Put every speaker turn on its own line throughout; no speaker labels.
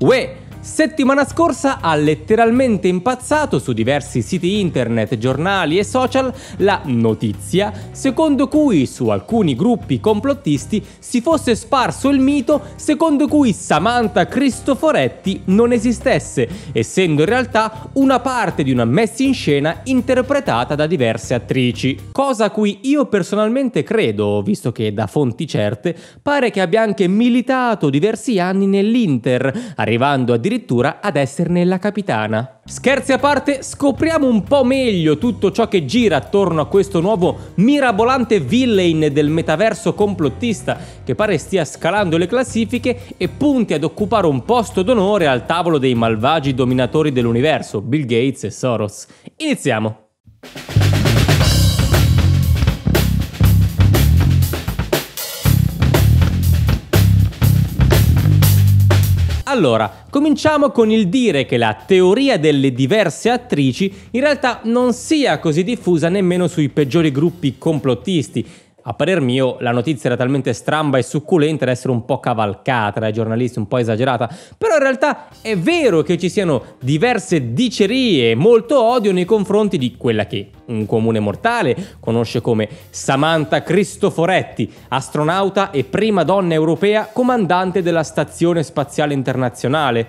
喂。Settimana scorsa ha letteralmente impazzato su diversi siti internet, giornali e social la notizia secondo cui su alcuni gruppi complottisti si fosse sparso il mito secondo cui Samantha Cristoforetti non esistesse, essendo in realtà una parte di una messa in scena interpretata da diverse attrici. Cosa a cui io personalmente credo, visto che da fonti certe pare che abbia anche militato diversi anni nell'Inter, arrivando addirittura addirittura ad esserne la capitana. Scherzi a parte, scopriamo un po' meglio tutto ciò che gira attorno a questo nuovo mirabolante villain del metaverso complottista che pare stia scalando le classifiche e punti ad occupare un posto d'onore al tavolo dei malvagi dominatori dell'universo, Bill Gates e Soros. Iniziamo! Allora, cominciamo con il dire che la teoria delle diverse attrici in realtà non sia così diffusa nemmeno sui peggiori gruppi complottisti a parer mio, la notizia era talmente stramba e succulenta da essere un po' cavalcata dai giornalisti, un po' esagerata, però in realtà è vero che ci siano diverse dicerie e molto odio nei confronti di quella che un comune mortale conosce come Samantha Cristoforetti, astronauta e prima donna europea comandante della Stazione Spaziale Internazionale,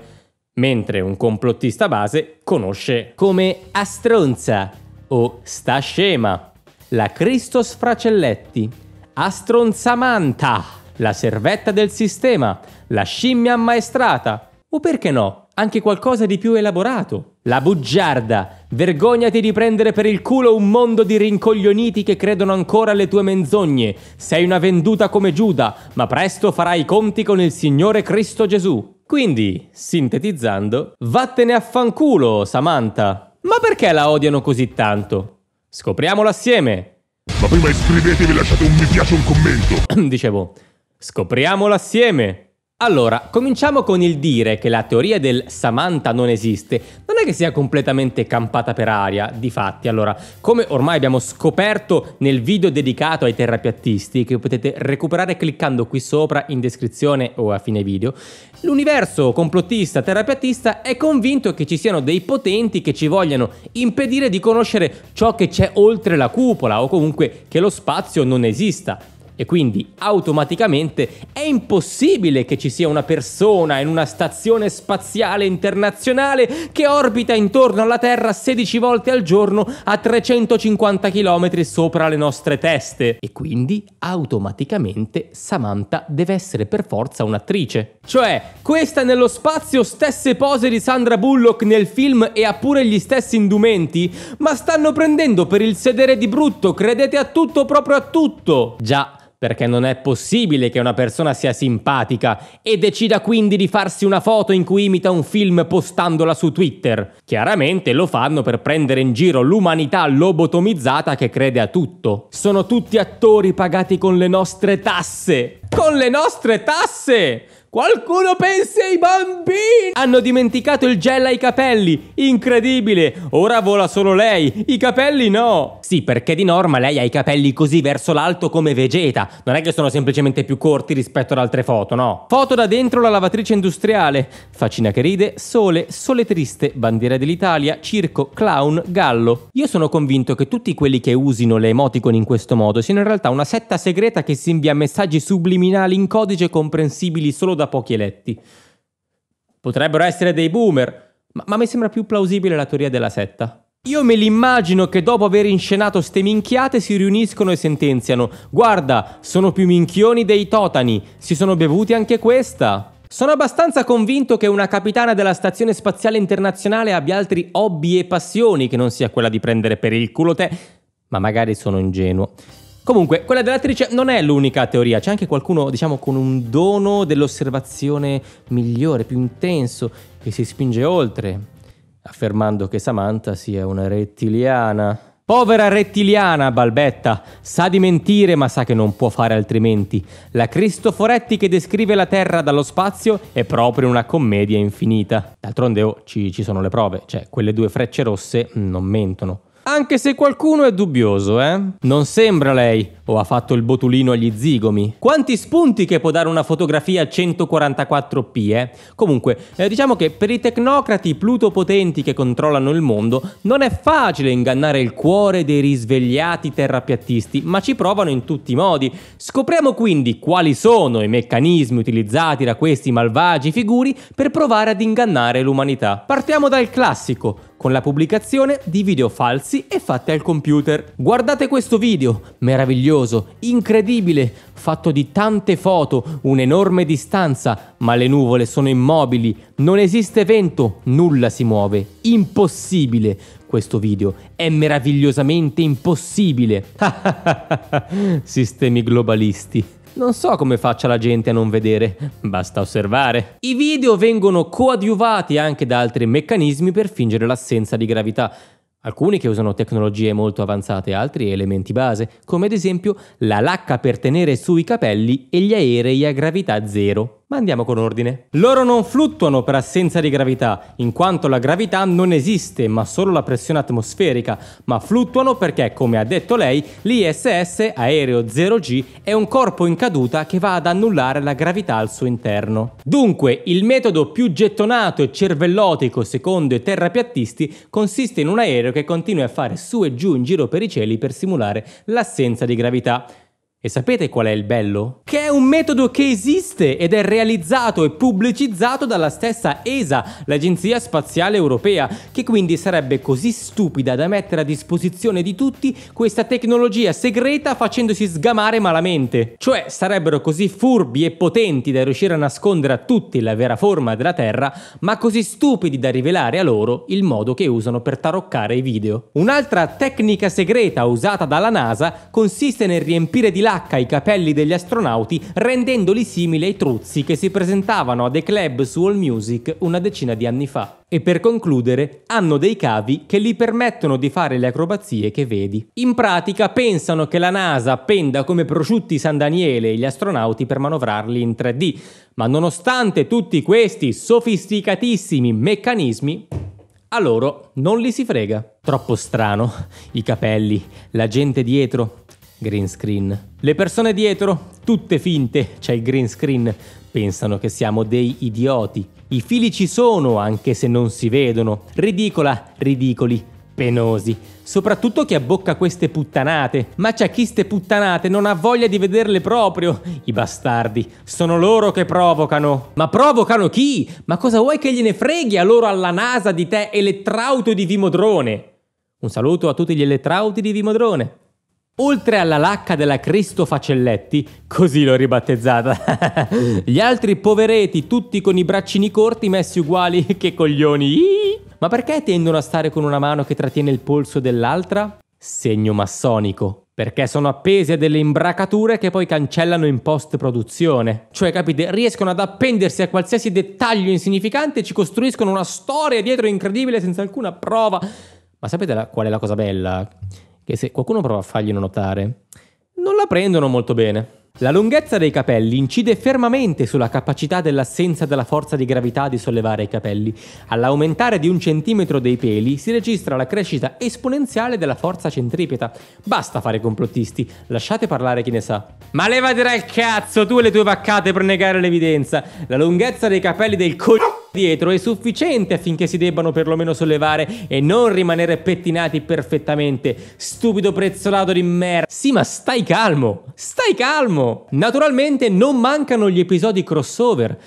mentre un complottista base conosce come Astronza o Sta Scema la Christos Fracelletti, Astronzamanta, la servetta del sistema, la scimmia ammaestrata, o perché no, anche qualcosa di più elaborato. La bugiarda, vergognati di prendere per il culo un mondo di rincoglioniti che credono ancora alle tue menzogne. Sei una venduta come Giuda, ma presto farai i conti con il Signore Cristo Gesù. Quindi, sintetizzando, vattene a fanculo, Samantha. Ma perché la odiano così tanto? Scopriamolo assieme! Ma prima iscrivetevi e lasciate un mi piace e un commento! Dicevo, scopriamolo assieme! Allora, cominciamo con il dire che la teoria del Samantha non esiste. Non è che sia completamente campata per aria, difatti, allora, come ormai abbiamo scoperto nel video dedicato ai terrapiattisti, che potete recuperare cliccando qui sopra in descrizione o a fine video, l'universo complottista terrapiattista è convinto che ci siano dei potenti che ci vogliano impedire di conoscere ciò che c'è oltre la cupola o comunque che lo spazio non esista e quindi automaticamente è impossibile che ci sia una persona in una stazione spaziale internazionale che orbita intorno alla Terra 16 volte al giorno a 350 km sopra le nostre teste. E quindi automaticamente Samantha deve essere per forza un'attrice. Cioè, questa nello spazio stesse pose di Sandra Bullock nel film e ha pure gli stessi indumenti? Ma stanno prendendo per il sedere di brutto, credete a tutto proprio a tutto! Già, perché non è possibile che una persona sia simpatica e decida quindi di farsi una foto in cui imita un film postandola su Twitter. Chiaramente lo fanno per prendere in giro l'umanità lobotomizzata che crede a tutto. Sono tutti attori pagati con le nostre tasse. Con le nostre tasse! Qualcuno pensi ai bambini! Hanno dimenticato il gel ai capelli! Incredibile! Ora vola solo lei! I capelli no! Sì, perché di norma lei ha i capelli così verso l'alto come Vegeta. Non è che sono semplicemente più corti rispetto ad altre foto, no? Foto da dentro la lavatrice industriale. Facina che ride, sole, sole triste, bandiera dell'Italia, circo, clown, gallo. Io sono convinto che tutti quelli che usino le emoticon in questo modo siano in realtà una setta segreta che si invia messaggi subliminali in codice comprensibili solo da da pochi eletti. Potrebbero essere dei boomer, ma, ma mi sembra più plausibile la teoria della setta. Io me l'immagino che dopo aver inscenato ste minchiate si riuniscono e sentenziano. Guarda, sono più minchioni dei totani, si sono bevuti anche questa. Sono abbastanza convinto che una capitana della Stazione Spaziale Internazionale abbia altri hobby e passioni che non sia quella di prendere per il culo te, ma magari sono ingenuo. Comunque, quella dell'attrice non è l'unica teoria, c'è anche qualcuno, diciamo, con un dono dell'osservazione migliore, più intenso, che si spinge oltre, affermando che Samantha sia una rettiliana. Povera rettiliana, balbetta, sa di mentire ma sa che non può fare altrimenti. La Cristoforetti che descrive la Terra dallo spazio è proprio una commedia infinita. D'altronde oh, ci, ci sono le prove, cioè quelle due frecce rosse non mentono. Anche se qualcuno è dubbioso, eh? Non sembra lei, o ha fatto il botulino agli zigomi. Quanti spunti che può dare una fotografia a 144p, eh? Comunque, eh, diciamo che per i tecnocrati plutopotenti che controllano il mondo, non è facile ingannare il cuore dei risvegliati terrapiattisti, ma ci provano in tutti i modi. Scopriamo quindi quali sono i meccanismi utilizzati da questi malvagi figuri per provare ad ingannare l'umanità. Partiamo dal classico, con la pubblicazione di video falsi e fatti al computer. Guardate questo video, meraviglioso, incredibile, fatto di tante foto, un'enorme distanza, ma le nuvole sono immobili, non esiste vento, nulla si muove, impossibile. Questo video è meravigliosamente impossibile. Sistemi globalisti. Non so come faccia la gente a non vedere, basta osservare. I video vengono coadiuvati anche da altri meccanismi per fingere l'assenza di gravità. Alcuni che usano tecnologie molto avanzate, altri elementi base, come ad esempio la lacca per tenere su i capelli e gli aerei a gravità zero ma andiamo con ordine. Loro non fluttuano per assenza di gravità, in quanto la gravità non esiste, ma solo la pressione atmosferica, ma fluttuano perché, come ha detto lei, l'ISS aereo 0G è un corpo in caduta che va ad annullare la gravità al suo interno. Dunque, il metodo più gettonato e cervellotico secondo i terrapiattisti consiste in un aereo che continua a fare su e giù in giro per i cieli per simulare l'assenza di gravità. E sapete qual è il bello? Che è un metodo che esiste ed è realizzato e pubblicizzato dalla stessa ESA, l'Agenzia Spaziale Europea, che quindi sarebbe così stupida da mettere a disposizione di tutti questa tecnologia segreta facendosi sgamare malamente. Cioè sarebbero così furbi e potenti da riuscire a nascondere a tutti la vera forma della Terra, ma così stupidi da rivelare a loro il modo che usano per taroccare i video. Un'altra tecnica segreta usata dalla NASA consiste nel riempire di là giacca i capelli degli astronauti rendendoli simili ai truzzi che si presentavano a The Club su All Music una decina di anni fa. E per concludere, hanno dei cavi che gli permettono di fare le acrobazie che vedi. In pratica pensano che la NASA appenda come prosciutti San Daniele gli astronauti per manovrarli in 3D, ma nonostante tutti questi sofisticatissimi meccanismi, a loro non li si frega. Troppo strano, i capelli, la gente dietro, green screen. Le persone dietro, tutte finte, c'è il green screen, pensano che siamo dei idioti. I fili ci sono anche se non si vedono. Ridicola, ridicoli, penosi. Soprattutto chi abbocca queste puttanate. Ma c'è chi ste puttanate non ha voglia di vederle proprio. I bastardi. Sono loro che provocano. Ma provocano chi? Ma cosa vuoi che gliene freghi a loro alla NASA di te elettrauto di Vimodrone? Un saluto a tutti gli elettrauti di Vimodrone. Oltre alla lacca della Cristo Facelletti, così l'ho ribattezzata, gli altri poveretti tutti con i braccini corti messi uguali che coglioni. Ma perché tendono a stare con una mano che trattiene il polso dell'altra? Segno massonico. Perché sono appese delle imbracature che poi cancellano in post-produzione. Cioè, capite, riescono ad appendersi a qualsiasi dettaglio insignificante e ci costruiscono una storia dietro incredibile senza alcuna prova. Ma sapete la, qual è la cosa bella? che se qualcuno prova a farglielo notare, non la prendono molto bene. La lunghezza dei capelli incide fermamente sulla capacità dell'assenza della forza di gravità di sollevare i capelli. All'aumentare di un centimetro dei peli si registra la crescita esponenziale della forza centripeta. Basta fare complottisti, lasciate parlare chi ne sa. Ma levatela il cazzo tu e le tue vaccate per negare l'evidenza. La lunghezza dei capelli del co dietro è sufficiente affinché si debbano perlomeno sollevare e non rimanere pettinati perfettamente. Stupido prezzolato di merda. Sì, ma stai calmo, stai calmo. Naturalmente non mancano gli episodi crossover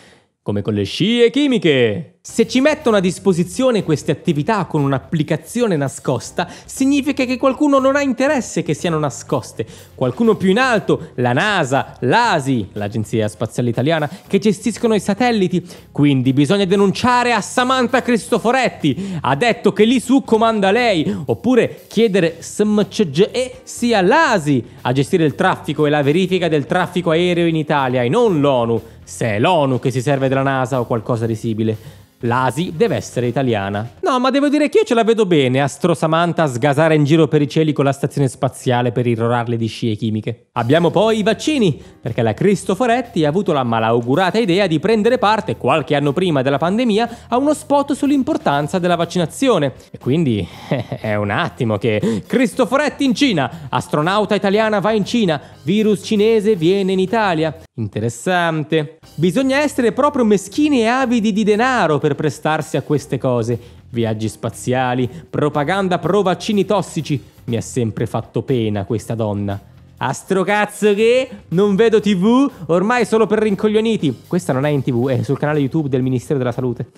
come con le scie chimiche. Se ci mettono a disposizione queste attività con un'applicazione nascosta, significa che qualcuno non ha interesse che siano nascoste. Qualcuno più in alto, la NASA, l'ASI, l'Agenzia Spaziale Italiana, che gestiscono i satelliti. Quindi bisogna denunciare a Samantha Cristoforetti. Ha detto che lì su comanda lei. Oppure chiedere SMCGE sia l'ASI a gestire il traffico e la verifica del traffico aereo in Italia e non l'ONU. Se è l'ONU che si serve della NASA o qualcosa di simile. L'Asi deve essere italiana. No, ma devo dire che io ce la vedo bene a Stro Samantha sgasare in giro per i cieli con la stazione spaziale per irrorarle di scie chimiche. Abbiamo poi i vaccini, perché la Cristoforetti ha avuto la malaugurata idea di prendere parte qualche anno prima della pandemia a uno spot sull'importanza della vaccinazione. E quindi è un attimo che Cristoforetti in Cina, astronauta italiana va in Cina, virus cinese viene in Italia. Interessante. Bisogna essere proprio meschini e avidi di denaro per prestarsi a queste cose. Viaggi spaziali, propaganda pro vaccini tossici. Mi ha sempre fatto pena questa donna. Astrocazzo che? Non vedo tv? Ormai solo per rincoglioniti. Questa non è in tv, è sul canale YouTube del Ministero della Salute.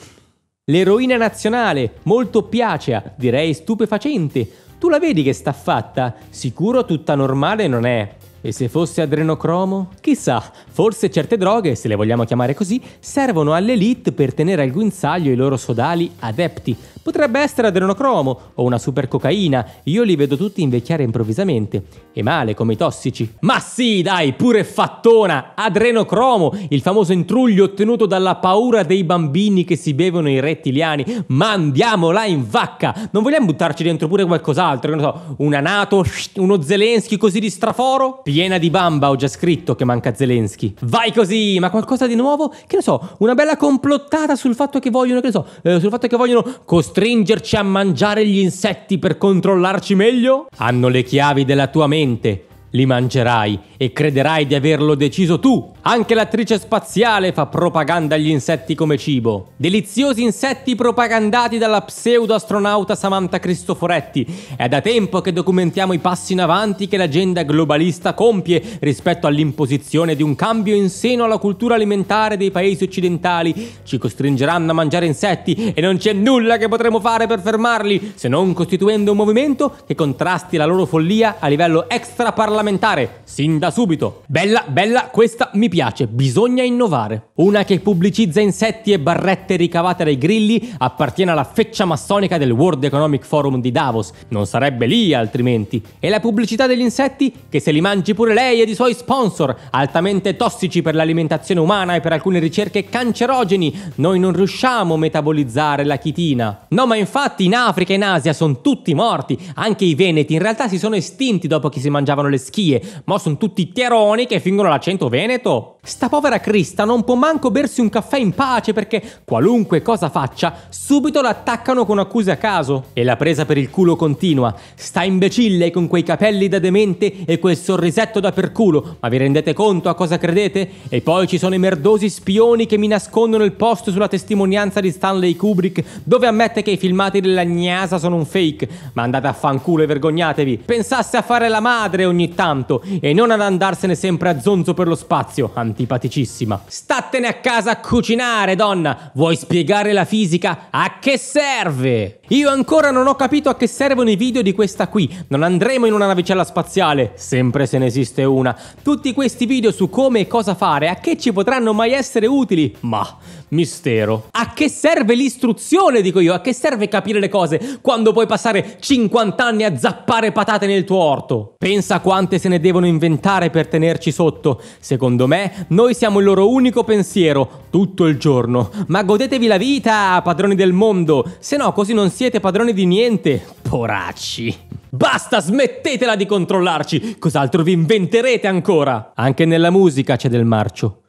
L'eroina nazionale, molto piacea, direi stupefacente. Tu la vedi che sta fatta? Sicuro tutta normale non è. E se fosse adrenocromo? Chissà, forse certe droghe, se le vogliamo chiamare così, servono all'elite per tenere al guinzaglio i loro sodali adepti. Potrebbe essere adrenocromo o una super cocaina, io li vedo tutti invecchiare improvvisamente. E male come i tossici. Ma sì, dai, pure fattona! Adrenocromo, il famoso intruglio ottenuto dalla paura dei bambini che si bevono i rettiliani. Mandiamola in vacca! Non vogliamo buttarci dentro pure qualcos'altro, che non so, una Nato, uno Zelensky così di straforo? piena di Bamba ho già scritto che manca Zelensky. Vai così, ma qualcosa di nuovo? Che ne so, una bella complottata sul fatto che vogliono, che ne so, eh, sul fatto che vogliono costringerci a mangiare gli insetti per controllarci meglio? Hanno le chiavi della tua mente. Li mangerai e crederai di averlo deciso tu. Anche l'attrice spaziale fa propaganda agli insetti come cibo. Deliziosi insetti propagandati dalla pseudoastronauta Samantha Cristoforetti. È da tempo che documentiamo i passi in avanti che l'agenda globalista compie rispetto all'imposizione di un cambio in seno alla cultura alimentare dei paesi occidentali. Ci costringeranno a mangiare insetti e non c'è nulla che potremo fare per fermarli se non costituendo un movimento che contrasti la loro follia a livello extraparlamentare lamentare, sin da subito. Bella, bella, questa mi piace, bisogna innovare. Una che pubblicizza insetti e barrette ricavate dai grilli appartiene alla feccia massonica del World Economic Forum di Davos, non sarebbe lì altrimenti. E la pubblicità degli insetti che se li mangi pure lei ed i suoi sponsor, altamente tossici per l'alimentazione umana e per alcune ricerche cancerogeni, noi non riusciamo a metabolizzare la chitina. No, ma infatti in Africa e in Asia sono tutti morti, anche i veneti in realtà si sono estinti dopo che si mangiavano le schiene ischie, ma sono tutti teroni che fingono l'accento veneto. Sta povera Crista non può manco bersi un caffè in pace perché qualunque cosa faccia, subito l'attaccano con accuse a caso. E la presa per il culo continua. Sta imbecille con quei capelli da demente e quel sorrisetto da perculo, ma vi rendete conto a cosa credete? E poi ci sono i merdosi spioni che mi nascondono il post sulla testimonianza di Stanley Kubrick, dove ammette che i filmati della gnasa sono un fake. Ma andate a fanculo e vergognatevi. Pensasse a fare la madre ogni tanto e non ad andarsene sempre a zonzo per lo spazio, antipaticissima. Statene a casa a cucinare, donna! Vuoi spiegare la fisica? A che serve? Io ancora non ho capito a che servono i video di questa qui. Non andremo in una navicella spaziale, sempre se ne esiste una. Tutti questi video su come e cosa fare, a che ci potranno mai essere utili? Ma mistero. A che serve l'istruzione, dico io? A che serve capire le cose quando puoi passare 50 anni a zappare patate nel tuo orto? Pensa quante se ne devono inventare per tenerci sotto. Secondo me, noi siamo il loro unico pensiero, tutto il giorno. Ma godetevi la vita, padroni del mondo, se no così non siete padroni di niente. Poracci. Basta, smettetela di controllarci! Cos'altro vi inventerete ancora? Anche nella musica c'è del marcio.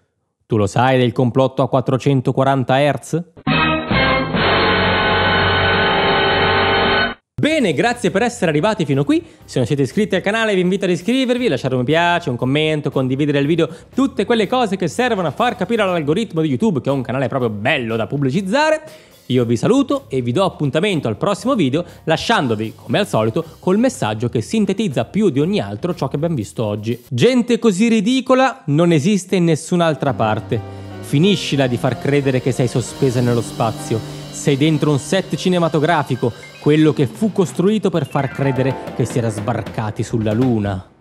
Tu lo sai del complotto a 440 Hz? Bene, grazie per essere arrivati fino qui. Se non siete iscritti al canale vi invito ad iscrivervi, lasciare un mi piace, un commento, condividere il video, tutte quelle cose che servono a far capire all'algoritmo di YouTube che è un canale proprio bello da pubblicizzare. Io vi saluto e vi do appuntamento al prossimo video lasciandovi, come al solito, col messaggio che sintetizza più di ogni altro ciò che abbiamo visto oggi. Gente così ridicola non esiste in nessun'altra parte. Finiscila di far credere che sei sospesa nello spazio. Sei dentro un set cinematografico, quello che fu costruito per far credere che si era sbarcati sulla Luna.